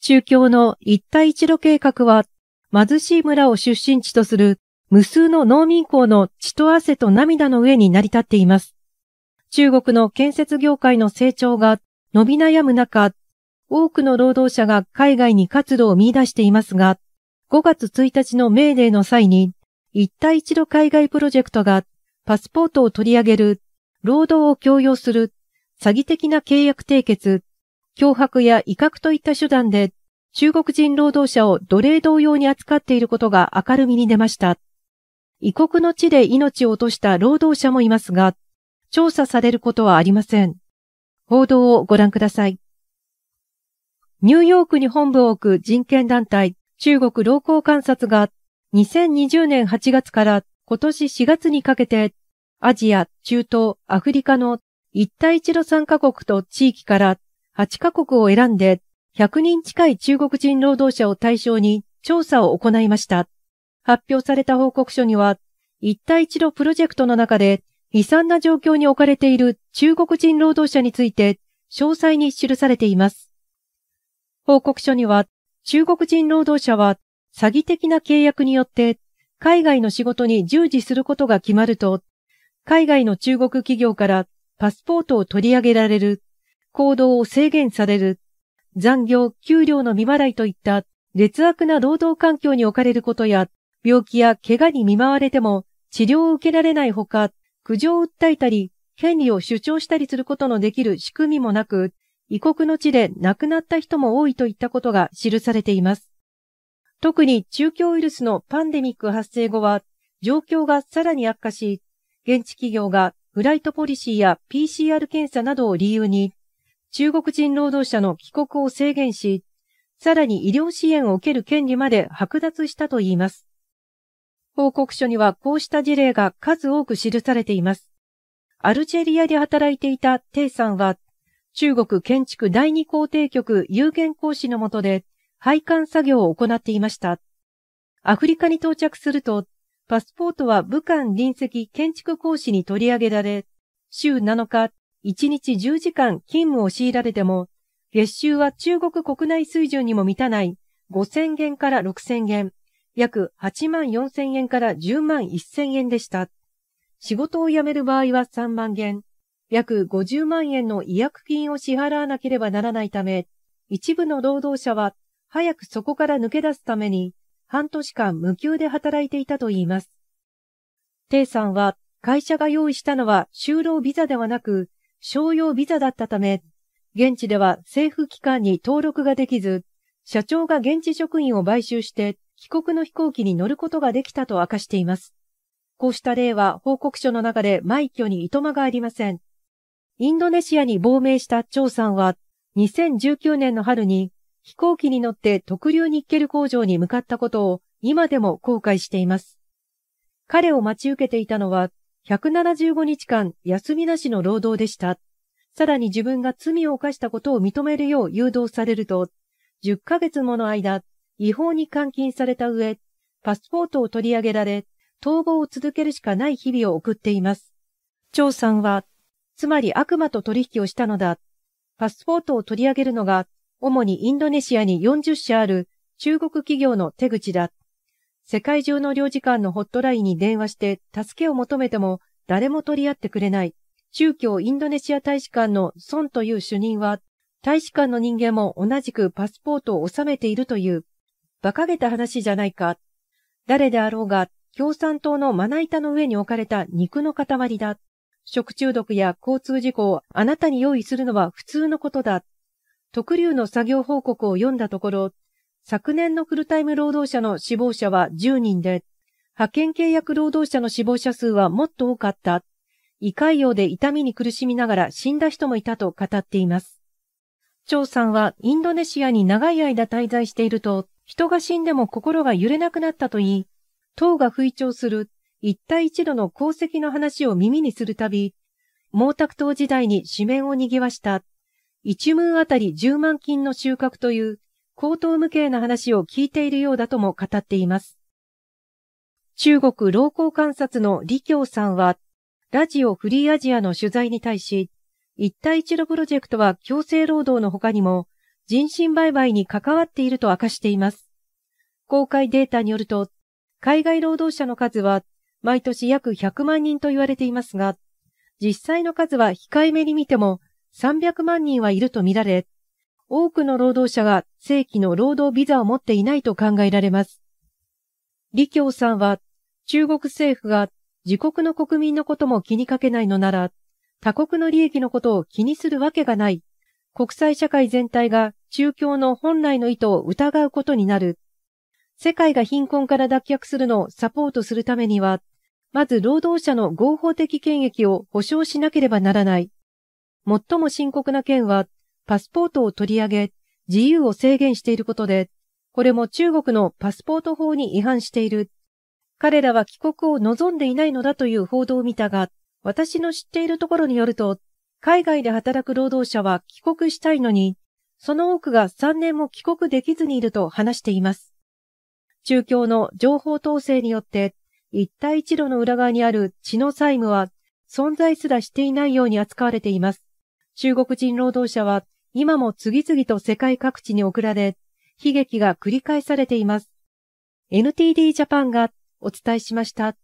宗教の一帯一路計画は、貧しい村を出身地とする無数の農民工の血と汗と涙の上に成り立っています。中国の建設業界の成長が伸び悩む中、多くの労働者が海外に活路を見出していますが、5月1日のメーデーの際に、一帯一路海外プロジェクトがパスポートを取り上げる、労働を強要する、詐欺的な契約締結、脅迫や威嚇といった手段で中国人労働者を奴隷同様に扱っていることが明るみに出ました。異国の地で命を落とした労働者もいますが、調査されることはありません。報道をご覧ください。ニューヨークに本部を置く人権団体中国労働観察が2020年8月から今年4月にかけてアジア、中東、アフリカの一帯一路参加国と地域から8カ国を選んで100人近い中国人労働者を対象に調査を行いました。発表された報告書には、一帯一路プロジェクトの中で悲惨な状況に置かれている中国人労働者について詳細に記されています。報告書には、中国人労働者は詐欺的な契約によって海外の仕事に従事することが決まると、海外の中国企業からパスポートを取り上げられる。行動を制限される、残業、給料の未払いといった劣悪な労働環境に置かれることや、病気や怪我に見舞われても治療を受けられないほか、苦情を訴えたり、権利を主張したりすることのできる仕組みもなく、異国の地で亡くなった人も多いといったことが記されています。特に中共ウイルスのパンデミック発生後は、状況がさらに悪化し、現地企業がフライトポリシーや PCR 検査などを理由に、中国人労働者の帰国を制限し、さらに医療支援を受ける権利まで剥奪したといいます。報告書にはこうした事例が数多く記されています。アルジェリアで働いていたテイさんは、中国建築第二工程局有限講師のもとで配管作業を行っていました。アフリカに到着すると、パスポートは武漢隣席建築講師に取り上げられ、週7日、1日10時間勤務を強いられても、月収は中国国内水準にも満たない5000元から6000元、約8万4000円から10万1000円でした。仕事を辞める場合は3万元、約50万円の違約金を支払わなければならないため、一部の労働者は早くそこから抜け出すために、半年間無給で働いていたといいます。テイさんは会社が用意したのは就労ビザではなく、商用ビザだったため、現地では政府機関に登録ができず、社長が現地職員を買収して帰国の飛行機に乗ることができたと明かしています。こうした例は報告書の中で毎挙に糸間がありません。インドネシアに亡命した張さんは、2019年の春に飛行機に乗って特流ニッケル工場に向かったことを今でも後悔しています。彼を待ち受けていたのは175日間休みなしの労働でした。さらに自分が罪を犯したことを認めるよう誘導されると、10ヶ月もの間、違法に監禁された上、パスポートを取り上げられ、逃亡を続けるしかない日々を送っています。長さんは、つまり悪魔と取引をしたのだ。パスポートを取り上げるのが、主にインドネシアに40社ある中国企業の手口だ。世界中の領事館のホットラインに電話して助けを求めても誰も取り合ってくれない。宗教インドネシア大使館の孫という主任は、大使館の人間も同じくパスポートを収めているという、馬鹿げた話じゃないか。誰であろうが、共産党のまな板の上に置かれた肉の塊だ。食中毒や交通事故をあなたに用意するのは普通のことだ。特流の作業報告を読んだところ、昨年のフルタイム労働者の死亡者は10人で、派遣契約労働者の死亡者数はもっと多かった。胃潰瘍で痛みに苦しみながら死んだ人もいたと語っています。張さんはインドネシアに長い間滞在していると、人が死んでも心が揺れなくなったと言い、党が吹聴する一帯一路の功績の話を耳にするたび、毛沢東時代に紙面を賑わした、一文あたり10万金の収穫という高等無形な話を聞いているようだとも語っています。中国老公観察の李強さんは、ラジオフリーアジアの取材に対し、一帯一路プロジェクトは強制労働の他にも、人身売買に関わっていると明かしています。公開データによると、海外労働者の数は毎年約100万人と言われていますが、実際の数は控えめに見ても300万人はいるとみられ、多くの労働者が正規の労働ビザを持っていないと考えられます。李強さんは、中国政府が自国の国民のことも気にかけないのなら、他国の利益のことを気にするわけがない。国際社会全体が中共の本来の意図を疑うことになる。世界が貧困から脱却するのをサポートするためには、まず労働者の合法的権益を保障しなければならない。最も深刻な件は、パスポートを取り上げ、自由を制限していることで、これも中国のパスポート法に違反している。彼らは帰国を望んでいないのだという報道を見たが、私の知っているところによると、海外で働く労働者は帰国したいのに、その多くが3年も帰国できずにいると話しています。中共の情報統制によって、一帯一路の裏側にある血の債務は存在すらしていないように扱われています。中国人労働者は今も次々と世界各地に送られ、悲劇が繰り返されています。NTD ジャパンがお伝えしました。